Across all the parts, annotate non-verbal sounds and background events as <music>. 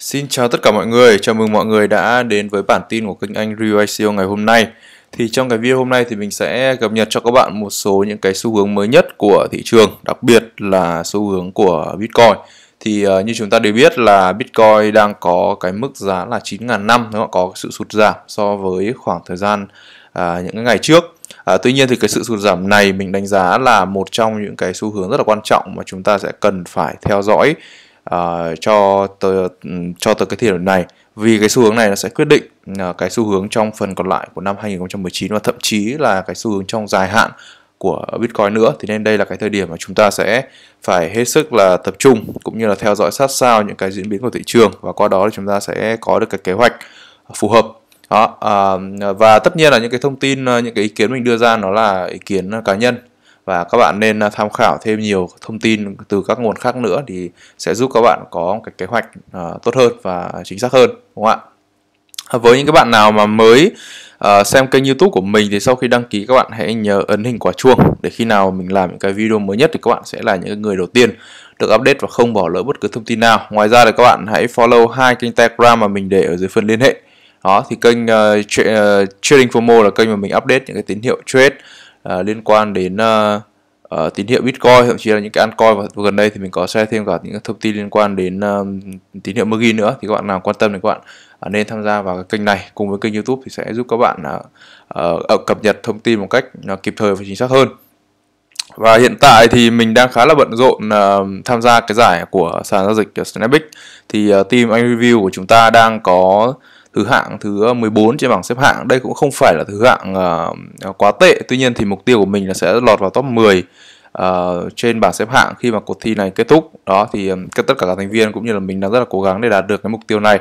Xin chào tất cả mọi người, chào mừng mọi người đã đến với bản tin của kênh Anh Real ICO ngày hôm nay. Thì trong cái video hôm nay thì mình sẽ cập nhật cho các bạn một số những cái xu hướng mới nhất của thị trường, đặc biệt là xu hướng của Bitcoin. Thì uh, như chúng ta đều biết là Bitcoin đang có cái mức giá là 9.000 năm, nó có sự sụt giảm so với khoảng thời gian uh, những ngày trước. À, tuy nhiên thì cái sự sụt giảm này mình đánh giá là một trong những cái xu hướng rất là quan trọng mà chúng ta sẽ cần phải theo dõi uh, cho tới, cho tới cái thời điểm này vì cái xu hướng này nó sẽ quyết định uh, cái xu hướng trong phần còn lại của năm 2019 và thậm chí là cái xu hướng trong dài hạn của Bitcoin nữa thì nên đây là cái thời điểm mà chúng ta sẽ phải hết sức là tập trung cũng như là theo dõi sát sao những cái diễn biến của thị trường và qua đó thì chúng ta sẽ có được cái kế hoạch phù hợp đó và tất nhiên là những cái thông tin ờ, những cái ý kiến mình đưa ra nó là ý kiến cá nhân và các bạn nên à, tham khảo thêm nhiều thông tin từ các nguồn khác nữa thì sẽ giúp các bạn có cái kế hoạch uh, tốt hơn và chính xác hơn đúng không ạ à, với những các bạn nào mà mới uh, xem kênh youtube của mình thì sau khi đăng ký các bạn hãy nhớ ấn hình quả chuông để khi nào mình làm những cái video mới nhất thì các bạn sẽ là những người đầu tiên được update và không bỏ lỡ bất cứ thông tin nào ngoài ra thì các bạn hãy follow hai kênh telegram mà mình để ở dưới phần liên hệ đó thì kênh uh, trading fomo là kênh mà mình update những cái tín hiệu trade uh, liên quan đến uh, uh, tín hiệu Bitcoin thậm chí là những cái altcoin và gần đây thì mình có share thêm cả những thông tin liên quan đến uh, tín hiệu Mergin nữa thì các bạn nào quan tâm thì các bạn uh, nên tham gia vào cái kênh này cùng với kênh YouTube thì sẽ giúp các bạn uh, uh, cập nhật thông tin một cách uh, kịp thời và chính xác hơn và hiện tại thì mình đang khá là bận rộn uh, tham gia cái giải của sàn giao dịch Snapbix thì uh, team anh review của chúng ta đang có thứ hạng thứ 14 ờ, trên bảng xếp hạng. Đây cũng không phải là thứ hạng uh, quá tệ. Tuy nhiên thì mục tiêu của mình là sẽ lọt vào top 10 uh, ờ, trên bảng xếp hạng khi mà cuộc thi này kết thúc. Đó thì các tất cả các thành viên cũng như là mình đang rất là cố gắng để đạt được cái mục tiêu này.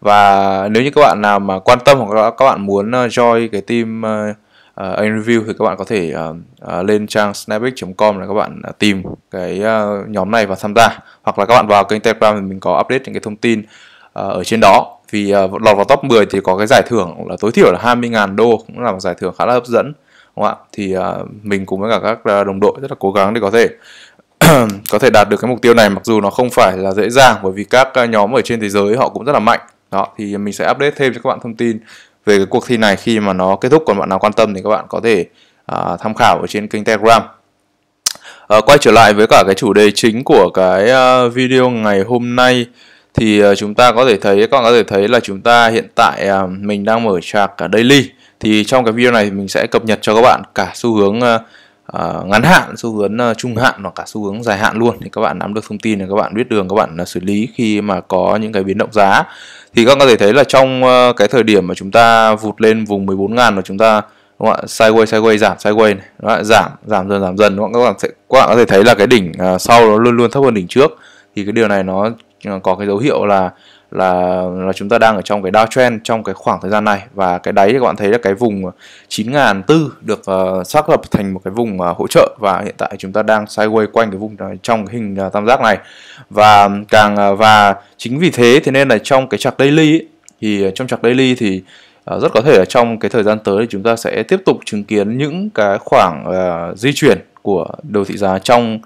Và nếu như các bạn nào mà quan tâm hoặc là các bạn muốn join cái team uh, uh, review thì các bạn có thể uh, uh, lên trang snapix.com là các bạn uh, tìm cái uh, nhóm này và tham gia hoặc là các bạn vào kênh telegram thì mình có update những cái thông tin uh, ở trên đó vì uh, lọt vào top 10 thì có cái giải thưởng là tối thiểu là 20.000 đô cũng là một giải thưởng khá là hấp dẫn. Đúng không ạ? Thì uh, mình cùng với cả các à, đồng đội rất là cố gắng để có thể <clears throat> có thể đạt được cái mục tiêu này mặc dù nó không phải là dễ dàng bởi vì các nhóm ở trên thế giới họ cũng rất là mạnh. Đó thì mình sẽ update thêm cho các bạn thông tin về cái cuộc thi này khi mà nó kết thúc còn bạn nào quan tâm thì các bạn có thể uh, tham khảo ở trên kênh Telegram. Uh, quay trở lại với cả cái chủ đề chính của cái uh, video ngày hôm nay thì ờ, chúng ta có thể thấy các bạn có thể thấy là chúng ta hiện tại ờ, mình đang mở chart cả daily thì trong cái video này mình sẽ cập nhật cho các bạn cả xu hướng ờ, ngắn hạn, xu hướng trung hạn và cả xu hướng dài hạn luôn thì các bạn nắm được thông tin để các bạn biết đường các bạn xử lý khi mà có những cái biến động giá. Thì các bạn có thể thấy là trong cái thời điểm mà chúng ta vụt lên vùng 14.000 và chúng ta đúng không ạ? sideways sideways giảm sideways này, đúng không? giảm giảm dần giảm dần đúng không? các bạn sẽ các bạn có thể thấy là cái đỉnh sau nó luôn luôn thấp hơn đỉnh trước thì cái điều này nó có cái dấu hiệu là là là chúng ta đang ở trong cái downtrend trong cái khoảng thời gian này và cái đáy thì các bạn thấy là cái vùng 9.400 được uh, xác lập thành một cái vùng uh, hỗ trợ và hiện tại chúng ta đang sideways quanh cái vùng uh, trong cái hình uh, tam giác này và càng uh, và chính vì thế thế nên là trong cái chart daily ấy, thì trong chart daily thì uh, rất có thể là trong cái thời gian tới thì chúng ta sẽ tiếp tục chứng kiến những cái khoảng uh, di chuyển của đồ thị giá trong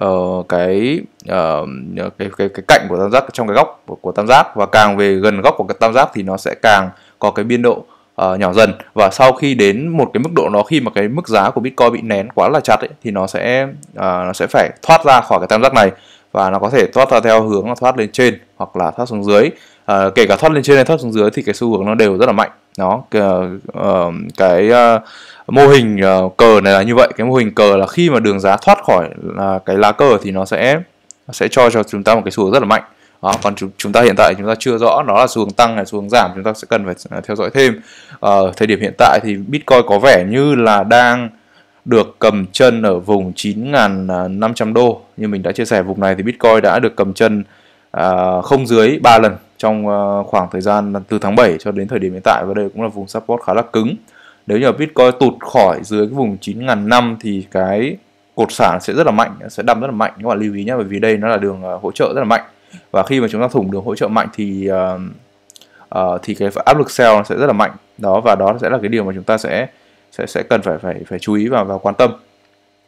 Ờ, cái, uh, cái cái cái cạnh của tam giác trong cái góc của, của tam giác và càng về gần góc của cái tam giác thì nó sẽ càng có cái biên độ uh, nhỏ dần và sau khi đến một cái mức độ nó khi mà cái mức giá của bitcoin bị nén quá là chặt ấy, thì nó sẽ uh, nó sẽ phải thoát ra khỏi cái tam giác này và nó có thể thoát ra theo hướng là thoát lên trên hoặc là thoát xuống dưới uh, kể cả thoát lên trên hay thoát xuống dưới thì cái xu hướng nó đều rất là mạnh nó uh, uh, cái uh, mô hình uh, cờ này là như vậy cái mô hình cờ là khi mà đường giá thoát khỏi uh, cái lá cờ thì nó sẽ sẽ cho cho chúng ta một cái xu hướng rất là mạnh đó, còn chúng, chúng ta hiện tại chúng ta chưa rõ nó là xu hướng tăng hay xu hướng giảm chúng ta sẽ cần phải theo dõi thêm ở à, thời điểm hiện tại thì Bitcoin có vẻ như là đang được cầm chân ở vùng 9.500 đô như mình đã chia sẻ vùng này thì Bitcoin đã được cầm chân À, không dưới 3 lần trong à, khoảng thời gian từ tháng 7 cho đến thời điểm hiện tại và đây cũng là vùng support khá là cứng nếu như Bitcoin tụt khỏi dưới cái vùng 9.000 năm thì cái cột sản sẽ rất là mạnh sẽ đâm rất là mạnh các bạn lưu ý nhé bởi vì đây nó là đường à, hỗ trợ rất là mạnh và khi mà chúng ta thủng đường hỗ trợ mạnh thì uh, uh, thì cái áp lực sell sẽ rất là mạnh đó và đó sẽ là cái điều mà chúng ta sẽ sẽ sẽ cần phải phải phải chú ý và và quan tâm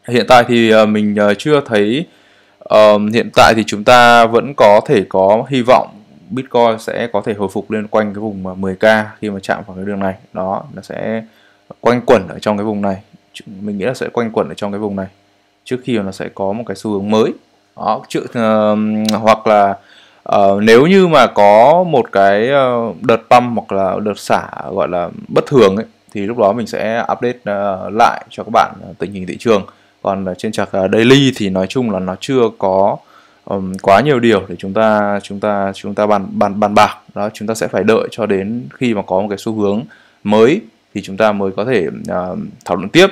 hiện tại thì mình chưa thấy um, hiện tại thì chúng ta vẫn có thể có hy vọng Bitcoin sẽ có thể hồi phục lên quanh cái vùng 10k khi mà chạm vào cái đường này đó nó sẽ quanh quẩn ở trong cái vùng này mình nghĩ là sẽ quanh quẩn ở trong cái vùng này trước khi mà nó sẽ có một cái xu hướng mới đó trước uh, hoặc là uh, nếu như mà có một cái ờ, đợt pump hoặc là đợt xả gọi là bất thường ấy thì lúc đó mình sẽ update uh, lại cho các bạn tình hình thị trường còn ờ, trên chạc ờ, daily thì nói chung là nó chưa có um, quá nhiều điều để chúng ta chúng ta chúng ta bàn bàn bàn bạc đó chúng ta sẽ phải đợi cho đến khi mà có một cái xu hướng mới thì chúng ta mới có thể uh, thảo luận tiếp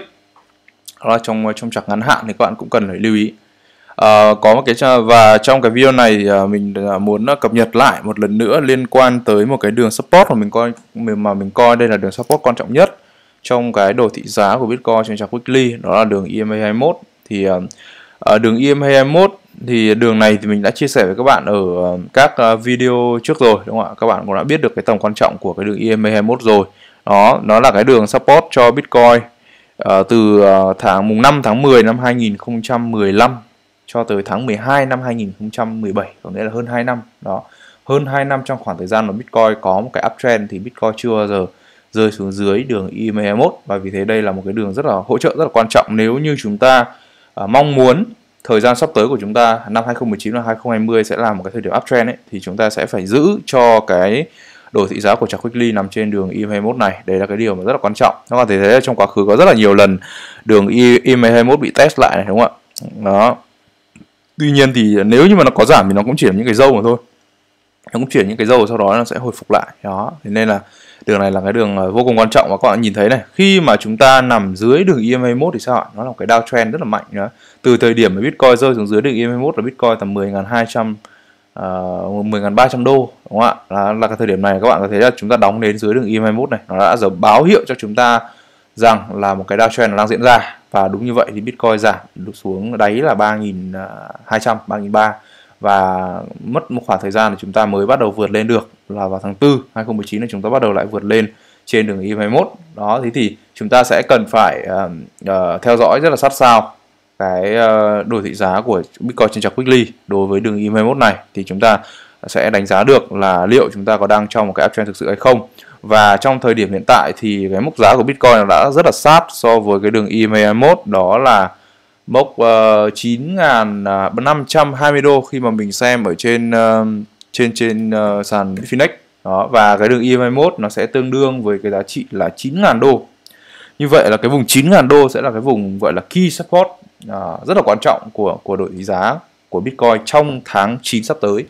đó trong trong chặng ngắn hạn thì các bạn cũng cần phải lưu ý uh, có một cái và trong cái video này uh, mình muốn cập nhật lại một lần nữa liên quan tới một cái đường support mà mình coi mà mình coi đây là đường support quan trọng nhất trong cái đồ thị giá của Bitcoin trên chart weekly đó là đường EMA 21 thì ở ờ, ờ, đường EMA 21 thì đường này thì mình đã chia sẻ với các bạn ở ờ, các video trước rồi đúng không ạ các bạn cũng đã biết được cái tầm quan trọng của cái đường EMA 21 rồi đó nó là cái đường support cho Bitcoin từ tháng mùng 5 tháng 10 năm 2015 cho tới tháng 12 năm 2017 có nghĩa là hơn 2 năm đó hơn 2 năm trong khoảng thời gian mà Bitcoin có một cái uptrend thì Bitcoin chưa bao giờ rơi xuống dưới đường I21 e và vì thế đây là một cái đường rất là hỗ trợ rất là quan trọng nếu như chúng ta uh, mong muốn thời gian sắp tới của chúng ta năm 2019 và 2020 sẽ là một cái thời điểm uptrend ấy thì chúng ta sẽ phải giữ cho cái đồ thị giá của chart weekly nằm trên đường EM21 này đây là cái điều mà rất là quan trọng các bạn thể thấy là trong quá khứ có rất là nhiều lần đường EM21 bị test lại này đúng không ạ đó tuy nhiên thì nếu như mà nó có giảm thì nó cũng chỉ là những cái dâu mà thôi nó cũng chuyển những cái dâu sau đó nó sẽ hồi phục lại đó thế nên là Đường này là cái đường ờ, vô cùng quan trọng và các bạn nhìn thấy này, khi mà chúng ta nằm dưới đường EMA1 thì sao ạ? Nó là một cái downtrend rất là mạnh đó. Từ thời điểm mà Bitcoin rơi xuống dưới đường EMA1 là Bitcoin tầm 10.200 uh, 10.300 đô đúng không ạ? Là, là cái thời điểm này các bạn có thể là chúng ta đóng đến dưới đường EMA1 này, nó đã giờ báo hiệu cho chúng ta rằng là một cái downtrend đang diễn ra và đúng như vậy thì Bitcoin giảm xuống đáy là 3.200, 3.300 và mất một khoảng thời gian để chúng ta mới bắt đầu vượt lên được là vào tháng 4 2019 là chúng ta bắt đầu lại vượt lên trên đường Y21 e đó thế thì chúng ta sẽ cần phải uh, uh, theo dõi rất là sát sao cái uh, ờ, đồ thị giá của Bitcoin trên chart weekly đối với đường Y21 e này thì chúng ta sẽ đánh giá được là liệu chúng ta có đang trong một cái uptrend thực sự hay không và trong thời điểm hiện tại thì cái mức giá của Bitcoin đã rất là sát so với cái đường EMA 21 đó là mốc uh, ờ, 9.520 à, đô khi mà mình xem ở trên uh, trên trên uh, sàn Bitfinex đó và cái đường EM21 nó sẽ tương đương với cái giá trị là 9.000 đô như vậy là cái vùng 9.000 đô sẽ là cái vùng gọi là key support uh, rất là quan trọng của của đội giá của Bitcoin trong tháng 9 sắp tới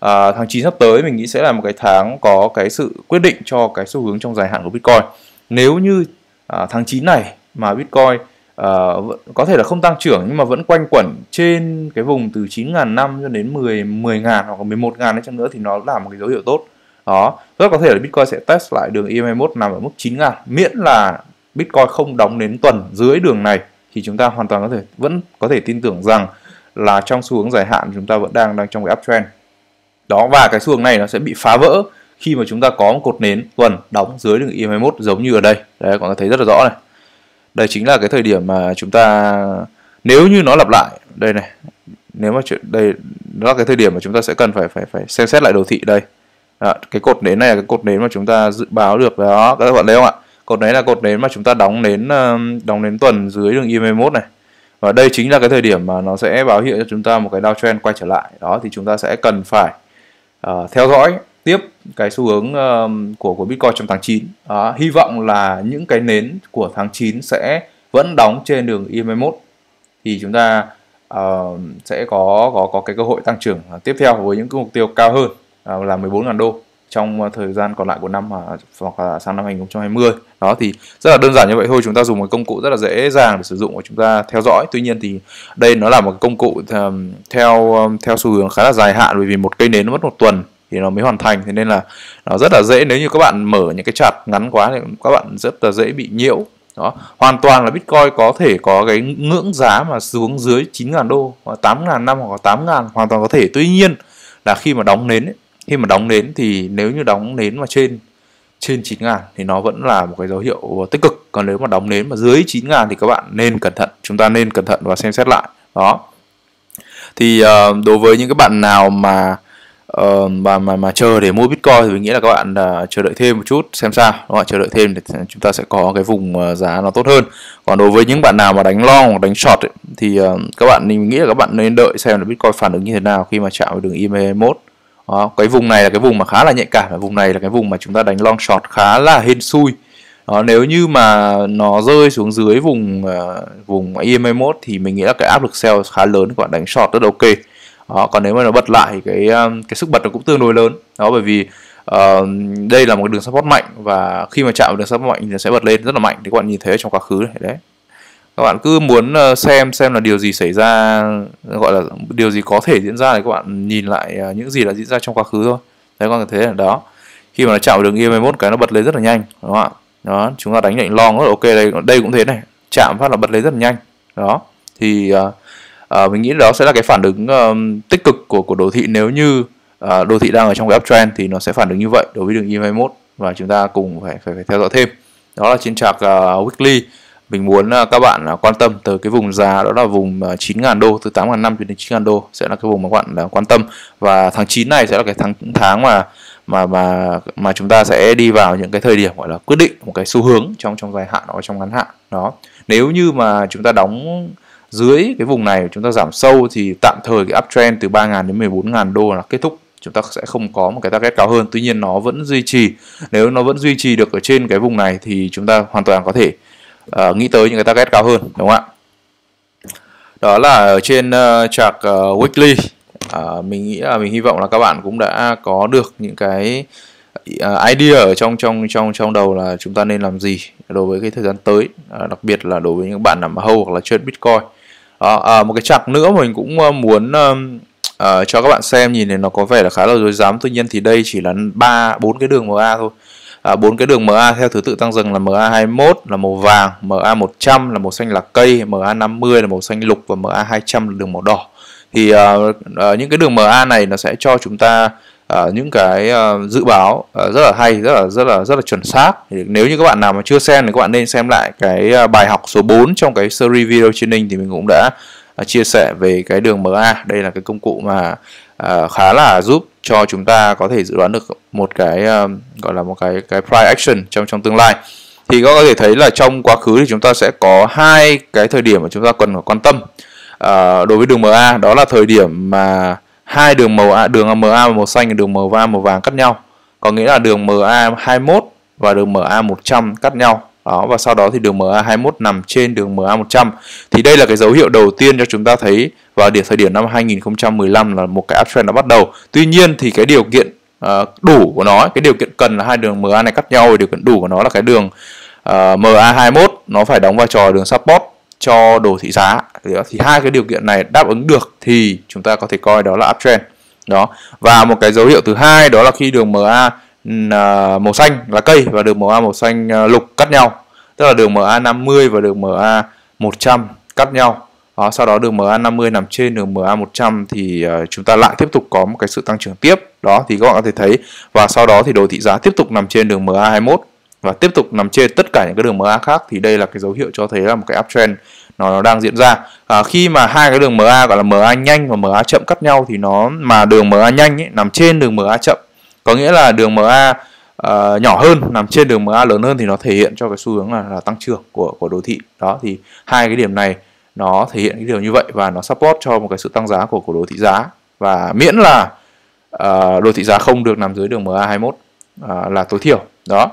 à, tháng 9 sắp tới mình nghĩ sẽ là một cái tháng có cái sự quyết định cho cái xu hướng trong dài hạn của Bitcoin. Nếu như à, tháng 9 này mà Bitcoin Ờ, có thể là không tăng trưởng nhưng mà vẫn quanh quẩn trên cái vùng từ 9.000 năm cho đến 10 10.000 hoặc 11.000 đấy chăng nữa thì nó là một cái dấu hiệu tốt đó rất có thể là Bitcoin sẽ test lại đường ema 21 nằm ở mức 9.000 miễn là Bitcoin không đóng đến tuần dưới đường này thì chúng ta hoàn toàn có thể vẫn có thể tin tưởng rằng là trong xu hướng dài hạn chúng ta vẫn đang đang trong cái uptrend đó và cái xu hướng này nó sẽ bị phá vỡ khi mà chúng ta có một cột nến tuần đóng dưới đường ema 21 giống như ở đây đấy các bạn thấy rất là rõ này đây chính là cái thời điểm mà chúng ta nếu như nó lặp lại đây này nếu mà chuyện đây đó là cái thời điểm mà chúng ta sẽ cần phải phải phải xem xét lại đồ thị đây đó, cái cột nến này là cái cột nến mà chúng ta dự báo được đó các bạn thấy không ạ cột nến là cột nến mà chúng ta đóng nến đóng nến tuần dưới đường im 1 này và đây chính là cái thời điểm mà nó sẽ báo hiệu cho chúng ta một cái downtrend quay trở lại đó thì chúng ta sẽ cần phải uh, theo dõi tiếp cái xu hướng uh, của của Bitcoin trong tháng 9. Đó, hy vọng là những cái nến của tháng 9 sẽ vẫn đóng trên đường EM21 thì chúng ta uh, sẽ có có có cái cơ hội tăng trưởng à, tiếp theo với những cái mục tiêu cao hơn uh, là 14.000 đô trong à, thời gian còn lại của năm hoặc là sang năm 2020 đó thì rất là đơn giản như vậy thôi chúng ta dùng một công cụ rất là dễ dàng để sử dụng và chúng ta theo dõi tuy nhiên thì đây nó là một công cụ theo theo xu hướng khá là dài hạn bởi vì một cây nến mất một tuần thì nó mới hoàn thành thế nên là nó rất là dễ nếu như các bạn mở những cái chặt ngắn quá thì các bạn rất là dễ bị nhiễu đó hoàn toàn là bitcoin có thể có cái ngưỡng giá mà xuống dưới 9.000 đô hoặc 8 ngàn năm hoặc 8 ngàn hoàn toàn có thể tuy nhiên là khi mà đóng nến ấy, khi mà đóng nến thì nếu như đóng nến mà trên trên 9 ngàn thì nó vẫn là một cái dấu hiệu tích cực còn nếu mà đóng nến mà dưới 9 ngàn thì các bạn nên cẩn thận chúng ta nên cẩn thận và xem xét lại đó thì uh, đối với những cái bạn nào mà uh, mà mà mà chờ để mua Bitcoin thì mình nghĩ là các bạn uh, chờ đợi thêm một chút xem sao các bạn chờ đợi thêm để chúng ta sẽ có cái vùng uh, giá nó tốt hơn còn đối với những bạn nào mà đánh long hoặc đánh short ấy, thì uh, các bạn mình nghĩ là các bạn nên đợi xem là Bitcoin phản ứng như thế nào khi mà chạm vào đường EMA 21 cái vùng này là cái vùng mà khá là nhạy cảm cái vùng này là cái vùng mà chúng ta đánh long short khá là hên xui đó, nếu như mà nó rơi xuống dưới vùng uh, vùng EMA 1 thì mình nghĩ là cái áp lực sell khá lớn các bạn đánh short rất ok đó còn nếu mà nó bật lại thì cái um, cái sức bật nó cũng tương đối lớn đó bởi vì uh, đây là một đường support mạnh và khi mà chạm vào đường support mạnh thì nó sẽ bật lên rất là mạnh thì các bạn nhìn thấy trong quá khứ này đấy các bạn cứ muốn ờ, xem xem là điều gì xảy ra gọi là điều gì có thể diễn ra thì các bạn nhìn lại ờ, những gì đã diễn ra trong quá khứ thôi đấy các bạn thấy là đó khi mà nó chạm vào đường EM21 cái nó bật lên rất là nhanh đúng không ạ đó chúng ta đánh lệnh long rất là ok đây đây cũng thế này chạm phát là bật lên rất là nhanh đó thì uh, uh, mình nghĩ đó sẽ là cái phản ứng uh, tích cực của của đồ thị nếu như uh, ờ, đồ thị đang ở trong cái uptrend thì nó sẽ phản ứng như vậy đối với đường EM21 và chúng ta cùng phải phải, phải theo dõi thêm đó là trên chart uh, ờ, weekly mình muốn uh, các bạn uh, quan tâm tới cái vùng giá đó là vùng uh, 9.000 đô từ 8.500 cho đến 9.000 đô sẽ là cái vùng mà các bạn uh, quan tâm và tháng 9 này sẽ là cái tháng tháng mà mà mà mà chúng ta sẽ đi vào những cái thời điểm gọi là quyết định một cái xu hướng trong trong dài hạn hoặc trong ngắn hạn đó nếu như mà chúng ta đóng dưới cái vùng này chúng ta giảm sâu thì tạm thời cái uptrend từ 3.000 đến 14.000 đô là kết thúc chúng ta sẽ không có một cái target cao hơn tuy nhiên nó vẫn duy trì nếu nó vẫn duy trì được ở trên cái vùng này thì chúng ta hoàn toàn có thể uh, nghĩ tới những cái target cao hơn đúng không ạ đó là ở trên uh, chart uh, weekly uh, mình nghĩ là mình hy vọng là các bạn cũng đã có được những cái ờ, idea ở trong trong trong trong đầu là chúng ta nên làm gì đối với cái thời gian tới đặc biệt là đối với những bạn làm hâu hoặc là chơi bitcoin đó ờ, à, ờ, một cái chặt nữa mình cũng ờ, muốn um, uh, cho các bạn xem nhìn này nó có vẻ là khá là dối dám tuy nhiên thì đây chỉ là ba bốn cái đường MA thôi bốn à, cái đường MA theo thứ tự tăng dần là MA21 là màu vàng, MA100 là màu xanh lá cây, MA50 là màu xanh lục và MA200 là đường màu đỏ. Thì uh, uh, những cái đường MA này nó sẽ cho chúng ta uh, những cái uh, dự báo uh, rất là hay rất là rất là rất là chuẩn xác thì nếu như các bạn nào mà chưa xem thì các bạn nên xem lại cái uh, bài học số 4 trong cái series video training thì mình cũng đã uh, chia sẻ về cái đường MA đây là cái công cụ mà uh, khá là giúp cho chúng ta có thể dự đoán được một cái uh, gọi là một cái cái price action trong trong tương lai thì có thể thấy là trong quá khứ thì chúng ta sẽ có hai cái thời điểm mà chúng ta cần phải quan tâm à, đối với đường MA đó là thời điểm mà hai đường màu đường MA màu xanh và đường MA màu vàng cắt nhau có nghĩa là đường MA 21 và đường MA 100 cắt nhau đó và sau đó thì đường MA 21 nằm trên đường MA 100 thì đây là cái dấu hiệu đầu tiên cho chúng ta thấy vào điểm thời điểm năm 2015 là một cái uptrend đã bắt đầu tuy nhiên thì cái điều kiện ờ, đủ của nó cái điều kiện cần là hai đường MA này cắt nhau và điều kiện đủ của nó là cái đường uh, MA 21 nó phải đóng vai trò đường support cho đồ thị giá thì hai cái điều kiện này đáp ứng được thì chúng ta có thể coi đó là uptrend đó và một cái dấu hiệu thứ hai đó là khi đường MA à, màu xanh là cây và đường MA màu xanh à, lục cắt nhau tức là đường MA 50 và đường MA 100 cắt nhau đó, sau đó đường MA 50 nằm trên đường MA 100 thì à, chúng ta lại tiếp tục có một cái sự tăng trưởng tiếp đó thì các bạn có thể thấy và sau đó thì đồ thị giá tiếp tục nằm trên đường MA 21 và tiếp tục nằm trên tất cả những cái đường MA khác thì đây là cái dấu hiệu cho thấy là một cái uptrend nó, nó đang diễn ra à, khi mà hai cái đường MA gọi là MA nhanh và MA chậm cắt nhau thì nó mà đường MA nhanh ấy, nằm trên đường MA chậm có nghĩa là đường MA uh, à, nhỏ hơn nằm trên đường MA lớn hơn thì nó thể hiện cho cái xu hướng là, là tăng trưởng của của đô thị đó thì hai cái điểm này nó thể hiện cái điều như vậy và nó support cho một cái sự tăng giá của của đô thị giá và miễn là uh, à, đồ thị giá không được nằm dưới đường MA 21 uh, là tối thiểu đó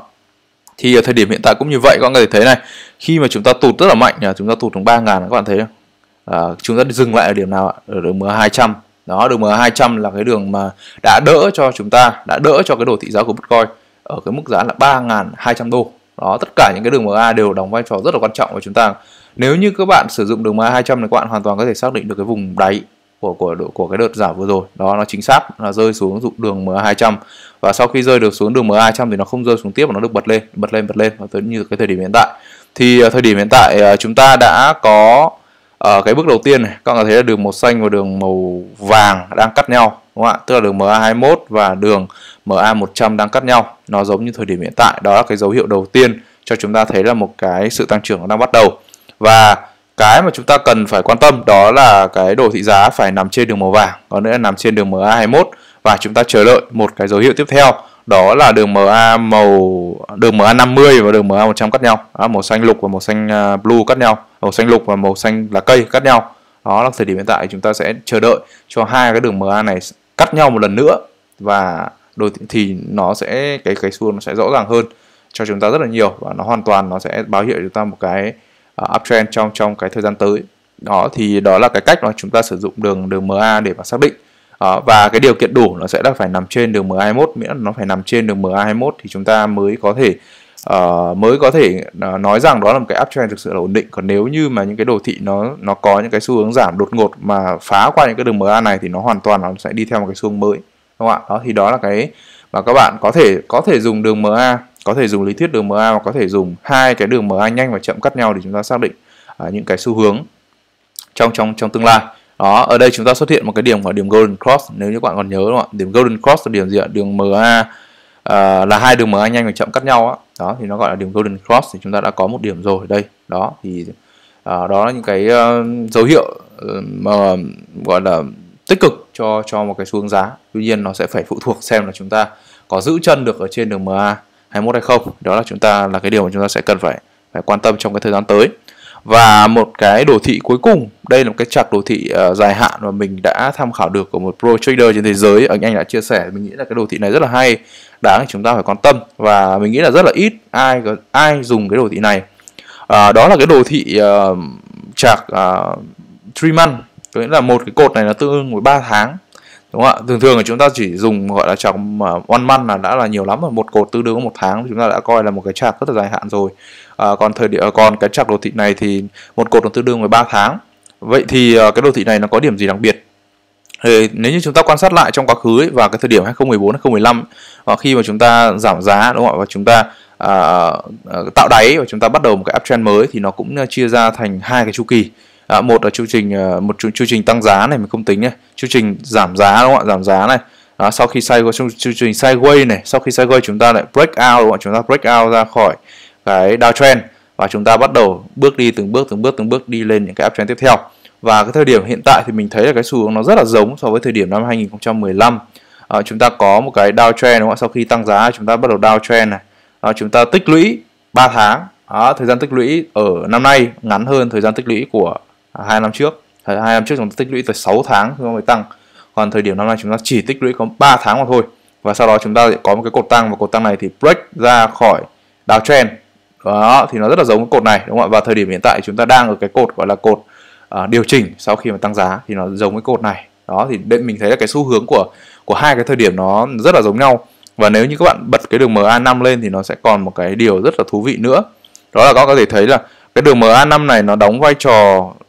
thì ở thời điểm hiện tại cũng như vậy các bạn có thể thấy này khi mà chúng ta tụt rất là mạnh à, chúng ta tụt xuống 3.000 các bạn thấy không à, chúng ta dừng lại ở điểm nào ở đường MA200 đó đường MA200 là cái đường mà đã đỡ cho chúng ta đã đỡ cho cái đồ thị giá của Bitcoin ở cái mức giá là 3.200 đô đó tất cả những cái đường MA đều đóng vai trò rất là quan trọng của chúng ta nếu như các bạn sử dụng đường MA200 thì các bạn hoàn toàn có thể xác định được cái vùng đáy của của của cái đợt giảm vừa rồi đó nó chính xác là rơi xuống dụng đường MA200 và sau khi rơi được xuống đường MA200 thì nó không rơi xuống tiếp mà nó được bật lên bật lên bật lên và tới như cái thời điểm hiện tại thì ờ, thời điểm hiện tại ờ, chúng ta đã có ở ờ, cái bước đầu tiên này các bạn thấy là đường màu xanh và đường màu vàng đang cắt nhau đúng không ạ tức là đường MA21 và đường MA100 đang cắt nhau nó giống như thời điểm hiện tại đó là cái dấu hiệu đầu tiên cho chúng ta thấy là một cái sự tăng trưởng nó đang bắt đầu và cái mà chúng ta cần phải quan tâm đó là cái đồ thị giá phải nằm trên đường màu vàng có nữa là nằm trên đường MA21 và chúng ta chờ đợi một cái dấu hiệu tiếp theo đó là đường MA màu đường MA50 và đường MA100 cắt nhau đó, màu xanh lục và màu xanh à, blue cắt nhau màu xanh lục và màu xanh lá cây cắt nhau đó là thời điểm hiện tại chúng ta sẽ chờ đợi cho hai cái đường MA này cắt nhau một lần nữa và đồ thì nó sẽ cái cái xu nó sẽ rõ ràng hơn cho chúng ta rất là nhiều và nó hoàn toàn nó sẽ báo hiệu chúng ta một cái uh, à, uptrend trong trong cái thời gian tới đó thì đó là cái cách mà chúng ta sử dụng đường đường MA để mà xác định à, và cái điều kiện đủ nó sẽ là phải nằm trên đường MA21 miễn là nó phải nằm trên đường MA21 thì chúng ta mới có thể uh, mới có thể ờ, nói rằng đó là một cái uptrend thực sự là ổn định còn nếu như mà những cái đồ thị nó nó có những cái xu hướng giảm đột ngột mà phá qua những cái đường MA này thì nó hoàn toàn nó sẽ đi theo một cái xu hướng mới đúng không ạ đó thì đó là cái mà các bạn có thể có thể dùng đường MA có thể dùng lý thuyết đường MA và có thể dùng hai cái đường MA nhanh và chậm cắt nhau để chúng ta xác định à, những cái xu hướng trong trong trong tương lai đó ở đây chúng ta xuất hiện một cái điểm gọi điểm golden cross nếu như các bạn còn nhớ đúng không ạ điểm golden cross là điểm gì ạ đường MA à, là hai đường MA nhanh và chậm cắt nhau đó. đó thì nó gọi là điểm golden cross thì chúng ta đã có một điểm rồi đây đó thì à, đó là những cái uh, dấu hiệu ờ, mà gọi là tích cực cho cho một cái xu hướng giá tuy nhiên nó sẽ phải phụ thuộc xem là chúng ta có giữ chân được ở trên đường MA 2021 hay không đó là chúng ta là cái điều mà chúng ta sẽ cần phải phải quan tâm trong cái thời gian tới và một cái đồ thị cuối cùng đây là một cái chart đồ thị uh, dài hạn mà mình đã tham khảo được của một pro trader trên thế giới anh anh đã chia sẻ mình nghĩ là cái đồ thị này rất là hay đáng chúng ta phải quan tâm và mình nghĩ là rất là ít ai ai dùng cái đồ thị này uh, đó là cái đồ thị uh, ờ, chart uh, 3 month có nghĩa là một cái cột này nó tương ứng với 3 tháng đúng không ạ thường thường là chúng ta chỉ dùng gọi là trong one month là đã là nhiều lắm rồi một cột tương đương một tháng chúng ta đã coi là một cái chart rất là dài hạn rồi à, còn thời điểm à, còn cái chart đồ thị này thì một cột nó tương đương với 3 tháng vậy thì à, cái đồ thị này nó có điểm gì đặc biệt thì nếu như chúng ta quan sát lại trong quá khứ ấy, và cái thời điểm 2014 2015 ấy, khi mà chúng ta giảm giá đúng không ạ và chúng ta à, à, tạo đáy và chúng ta bắt đầu một cái uptrend mới thì nó cũng chia ra thành hai cái chu kỳ à, một là chu trình à, một chu, chu trình tăng giá này mình không tính nhé, chu trình giảm giá đúng không ạ giảm giá này đó, sau khi sideways chu, chu trình sideways này sau khi sideways chúng ta lại break out đúng không? chúng ta break out ra khỏi cái downtrend và chúng ta bắt đầu bước đi từng bước từng bước từng bước đi lên những cái uptrend tiếp theo và cái thời điểm hiện tại thì mình thấy là cái xu hướng nó rất là giống so với thời điểm năm 2015 à, ờ, chúng ta có một cái downtrend đúng không ạ sau khi tăng giá chúng ta bắt đầu downtrend này à, chúng ta tích lũy 3 tháng à, thời gian tích lũy ở năm nay ngắn hơn thời gian tích lũy của hai năm trước hai năm trước chúng ta tích lũy tới 6 tháng chúng ta mới tăng còn thời điểm năm nay chúng ta chỉ tích lũy có 3 tháng mà thôi và sau đó chúng ta sẽ có một cái cột tăng và cột tăng này thì break ra khỏi đào trend đó thì nó rất là giống cái cột này đúng không ạ và thời điểm hiện tại chúng ta đang ở cái cột gọi là cột uh, điều chỉnh sau khi mà tăng giá thì nó giống cái cột này đó thì để mình thấy là cái xu hướng của của hai cái thời điểm nó rất là giống nhau và nếu như các bạn bật cái đường MA5 lên thì nó sẽ còn một cái điều rất là thú vị nữa đó là các bạn có thể thấy là cái đường MA5 này nó đóng vai trò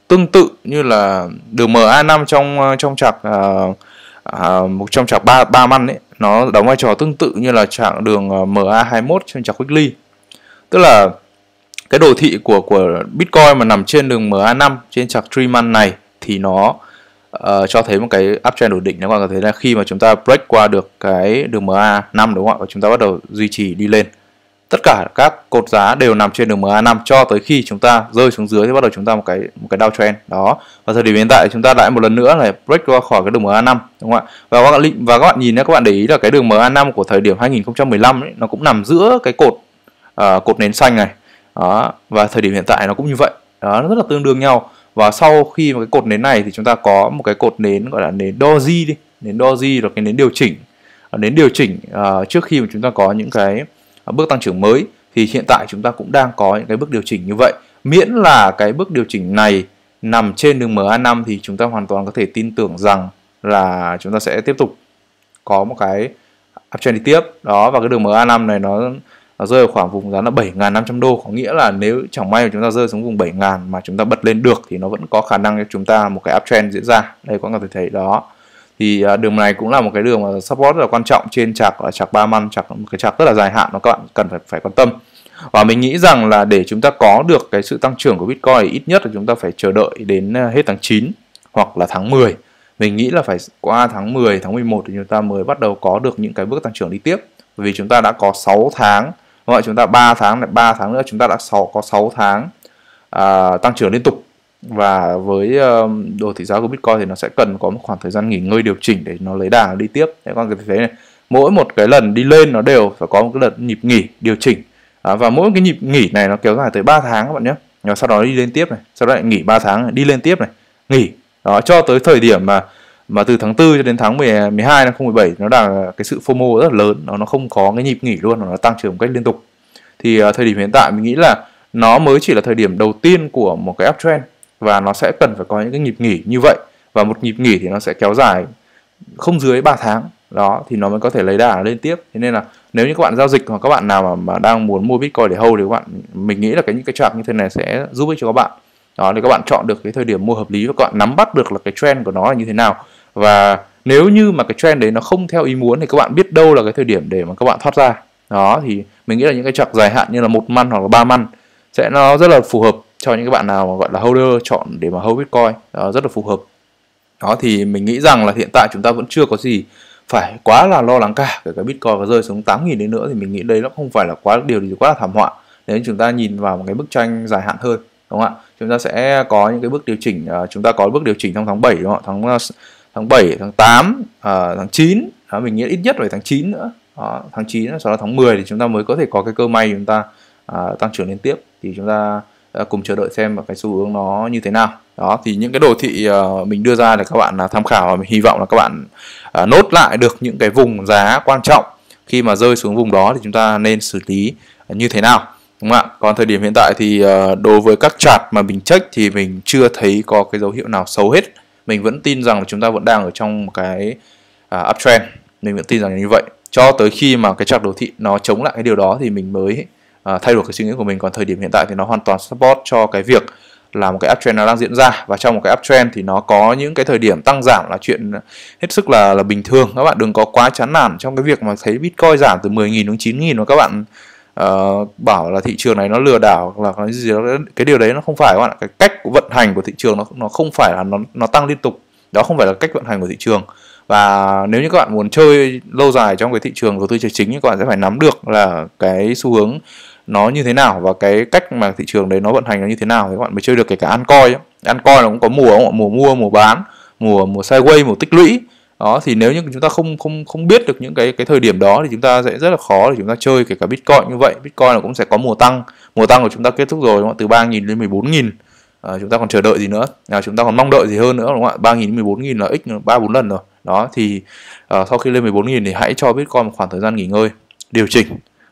tương tự như là đường MA5 trong ờ, trong trạc uh, à, trong trạc 3 3 man ấy nó đóng vai trò tương tự như là trạng đường ờ, MA21 trên trạc Weekly. Tức là cái đồ thị của của Bitcoin mà nằm trên đường MA5 trên trạc chặng Treeman này thì nó uh, cho thấy một cái uptrend ổn định nó còn có thể là khi mà chúng ta break qua được cái đường MA5 đúng không ạ và chúng ta bắt đầu duy trì đi lên tất cả các cột giá đều nằm trên đường MA5 cho tới khi chúng ta rơi xuống dưới thì bắt đầu chúng ta một cái một cái downtrend đó và thời điểm hiện tại chúng ta lại một lần nữa là break qua khỏi cái đường MA5 đúng không ạ và các bạn và các bạn nhìn nhé các bạn để ý là cái đường MA5 của thời điểm 2015 ấy, nó cũng nằm giữa cái cột uh, cột nến xanh này đó và thời điểm hiện tại nó cũng như vậy đó nó rất là tương đương nhau và sau khi mà cái cột nến này thì chúng ta có một cái cột nến gọi là nến doji đi nến doji là cái nến điều chỉnh nến điều chỉnh uh, trước khi mà chúng ta có những cái bước tăng trưởng mới thì hiện tại chúng ta cũng đang có những cái bước điều chỉnh như vậy miễn là cái bước điều chỉnh này nằm trên đường MA5 thì chúng ta hoàn toàn có thể tin tưởng rằng là chúng ta sẽ tiếp tục có một cái uptrend đi tiếp đó và cái đường MA5 này nó, nó rơi ở khoảng vùng giá là 7.500 đô có nghĩa là nếu chẳng may mà chúng ta rơi xuống vùng 7.000 mà chúng ta bật lên được thì nó vẫn có khả năng cho chúng ta một cái uptrend diễn ra đây có thể thấy đó thì à, đường này cũng là một cái đường mà support rất là quan trọng trên chạc ở à, chạc ba man chạc một cái chạc rất là dài hạn mà các bạn cần phải phải quan tâm và mình nghĩ rằng là để chúng ta có được cái sự tăng trưởng của Bitcoin ít nhất là chúng ta phải chờ đợi đến à, hết tháng 9 hoặc là tháng 10 mình nghĩ là phải qua tháng 10, tháng 11 thì chúng ta mới bắt đầu có được những cái bước tăng trưởng đi tiếp vì chúng ta đã có 6 tháng gọi chúng ta 3 tháng lại 3 tháng nữa chúng ta đã có 6 tháng à, tăng trưởng liên tục và với đồ thị giá của Bitcoin thì nó sẽ cần có một khoảng thời gian nghỉ ngơi điều chỉnh để nó lấy đà nó đi tiếp thế còn cái thế này mỗi một cái lần đi lên nó đều phải có một cái lần nhịp nghỉ điều chỉnh à, và mỗi cái nhịp nghỉ này nó kéo dài tới 3 tháng các bạn nhé và sau đó đi lên tiếp này sau đó lại nghỉ 3 tháng này, đi lên tiếp này nghỉ đó cho tới thời điểm mà mà từ tháng 4 cho đến tháng 10, 12 à, năm 2017 nó là cái sự FOMO rất là lớn nó nó không có cái nhịp nghỉ luôn nó tăng trưởng một cách liên tục thì uh, thời điểm hiện tại mình nghĩ là nó mới chỉ là thời điểm đầu tiên của một cái uptrend và nó sẽ cần phải có những cái nhịp nghỉ như vậy và một nhịp nghỉ thì nó sẽ kéo dài không dưới 3 tháng đó thì nó mới có thể lấy đà lên tiếp thế nên là nếu như các bạn giao dịch hoặc các bạn nào mà, mà đang muốn mua bitcoin để hold thì các bạn mình nghĩ là cái những cái chart như thế này sẽ giúp ích cho các bạn đó để các bạn chọn được cái thời điểm mua hợp lý và các bạn nắm bắt được là cái trend của nó là như thế nào và nếu như mà cái trend đấy nó không theo ý muốn thì các bạn biết đâu là cái thời điểm để mà các bạn thoát ra đó thì mình nghĩ là những cái chart dài hạn như là một măn hoặc là ba măn sẽ nó rất là phù hợp cho những các bạn nào mà gọi là holder chọn để mà hold Bitcoin uh, rất là phù hợp đó thì mình nghĩ rằng là hiện tại chúng ta vẫn chưa có gì phải quá là lo lắng cả cái Bitcoin có rơi xuống 8 nghìn đến nữa thì mình nghĩ đây nó không phải là quá điều gì quá là thảm họa nếu chúng ta nhìn vào một cái bức tranh dài hạn hơn đúng không ạ chúng ta sẽ có những cái bước điều chỉnh uh, chúng ta có bước điều chỉnh trong tháng 7 đúng không ạ tháng ờ, tháng 7 tháng 8 uh, tháng 9 đó, mình nghĩ ít nhất phải tháng 9 nữa đó, tháng 9 sau đó tháng 10 thì chúng ta mới có thể có cái cơ may chúng ta uh, tăng trưởng liên tiếp thì chúng ta Ờ, cùng chờ đợi xem cái xu hướng nó như thế nào đó thì những cái đồ thị ờ, mình đưa ra để các bạn à, tham khảo và mình hy vọng là các bạn à, nốt lại được những cái vùng giá quan trọng khi mà rơi xuống vùng đó thì chúng ta nên xử lý như thế nào đúng không ạ còn thời điểm hiện tại thì ờ, đối với các chart mà mình check thì mình chưa thấy có cái dấu hiệu nào xấu hết mình vẫn tin rằng là chúng ta vẫn đang ở trong một cái à, uptrend mình vẫn tin rằng là như vậy cho tới khi mà cái chart đồ thị nó chống lại cái điều đó thì mình mới uh, thay đổi cái suy nghĩ của mình còn thời điểm hiện tại thì nó hoàn toàn support cho cái việc là một cái uptrend nó đang diễn ra và trong một cái uptrend thì nó có những cái thời điểm tăng giảm là chuyện hết sức là là bình thường các bạn đừng có quá chán nản trong cái việc mà thấy bitcoin giảm từ 10.000 đến 9.000 mà các bạn uh, bảo là thị trường này nó lừa đảo là cái gì đó cái điều đấy nó không phải các bạn ạ cái cách vận hành của thị trường nó nó không phải là nó nó tăng liên tục đó không phải là cách vận hành của thị trường và nếu như các bạn muốn chơi lâu dài trong cái thị trường đầu tư tài chính thì các bạn sẽ phải nắm được là cái xu hướng nó như thế nào và cái cách mà thị trường đấy nó vận hành nó như thế nào thì các bạn mới chơi được kể cả ăn coi ăn coi nó cũng có mùa không? mùa mua mùa bán mùa mùa sideways mùa tích lũy đó thì nếu như chúng ta không không không biết được những cái cái thời điểm đó thì chúng ta sẽ rất là khó để chúng ta chơi kể cả bitcoin như vậy bitcoin nó cũng sẽ có mùa tăng mùa tăng của chúng ta kết thúc rồi đúng không? từ 3 nghìn lên 14.000 à, ờ, chúng ta còn chờ đợi gì nữa à, chúng ta còn mong đợi gì hơn nữa đúng không ạ ba nghìn mười bốn nghìn là x ba bốn lần rồi đó thì à, sau khi lên 14 nghìn thì hãy cho bitcoin một khoảng thời gian nghỉ ngơi điều chỉnh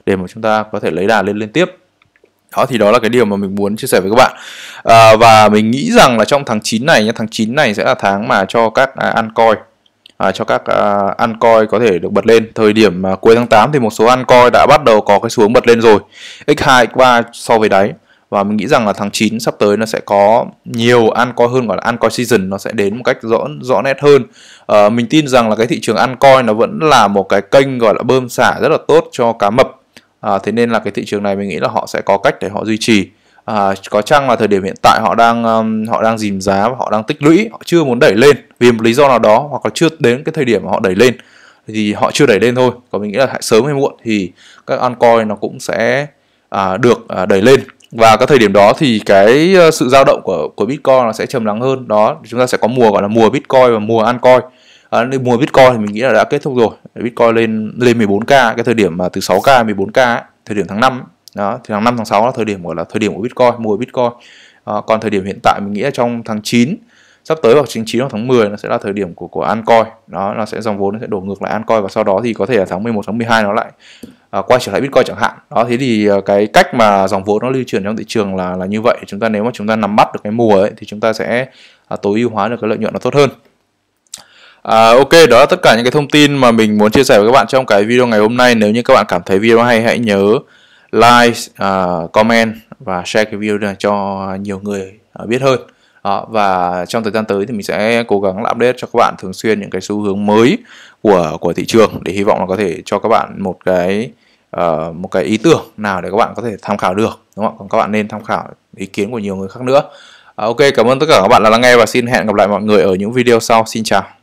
để mà chúng ta có thể lấy đà lên liên tiếp đó thì đó là cái điều mà mình muốn chia sẻ với các bạn à, và mình nghĩ rằng là trong tháng 9 này nhé tháng 9 này sẽ là tháng mà cho các à, ăn coi à, cho các à, ăn coi có thể được bật lên thời điểm à, cuối tháng 8 thì một số ăn coi đã bắt đầu có cái xuống bật lên rồi x2 x3 so với đáy và mình nghĩ rằng là tháng 9 sắp tới nó sẽ có nhiều ăn coi hơn gọi là ăn coi season nó sẽ đến một cách rõ rõ nét hơn à, mình tin rằng là cái thị trường ăn coi nó vẫn là một cái kênh gọi là bơm xả rất là tốt cho cá mập à, thế nên là cái thị trường này mình nghĩ là họ sẽ có cách để họ duy trì à, có chăng là thời điểm hiện tại họ đang um, họ đang dìm giá và họ đang tích lũy họ chưa muốn đẩy lên vì một lý do nào đó hoặc là chưa đến cái thời điểm mà họ đẩy lên thì họ chưa đẩy lên thôi còn mình nghĩ là hãy sớm hay muộn thì các altcoin nó cũng sẽ à, được à, đẩy lên và cái thời điểm đó thì cái uh, sự dao động của của bitcoin nó sẽ trầm lắng hơn đó chúng ta sẽ có mùa gọi là mùa bitcoin và mùa altcoin à, nên mùa Bitcoin thì mình nghĩ là đã kết thúc rồi Bitcoin lên lên 14k cái thời điểm mà từ 6k 14k ấy, thời điểm tháng 5 đó thì tháng 5 tháng 6 là thời điểm gọi là thời điểm của Bitcoin mùa Bitcoin à, còn thời điểm hiện tại mình nghĩ là trong tháng 9 sắp tới vào tháng 9 hoặc tháng 10 nó sẽ là thời điểm của của Ancoin đó nó sẽ dòng vốn nó sẽ đổ ngược lại Ancoin và sau đó thì có thể là tháng 11 tháng 12 nó lại à, quay trở lại Bitcoin chẳng hạn đó thế thì à, cái cách mà dòng vốn nó lưu chuyển trong thị trường là là như vậy chúng ta nếu mà chúng ta nắm bắt được cái mùa ấy thì chúng ta sẽ à, tối ưu hóa được cái lợi nhuận nó tốt hơn À, ok, đó là tất cả những cái thông tin mà mình muốn chia sẻ với các bạn trong cái video ngày hôm nay. Nếu như các bạn cảm thấy video hay, hãy nhớ like, uh, comment và share cái video này cho nhiều người à, biết hơn. À, và trong thời gian tới thì mình sẽ cố gắng update cho các bạn thường xuyên những cái xu hướng mới của của thị trường để hy vọng là có thể cho các bạn một cái uh, một cái ý tưởng nào để các bạn có thể tham khảo được đúng không? Còn các bạn nên tham khảo ý kiến của nhiều người khác nữa. À, ok, cảm ơn tất cả các bạn đã lắng nghe và xin hẹn gặp lại mọi người ở những video sau. Xin chào.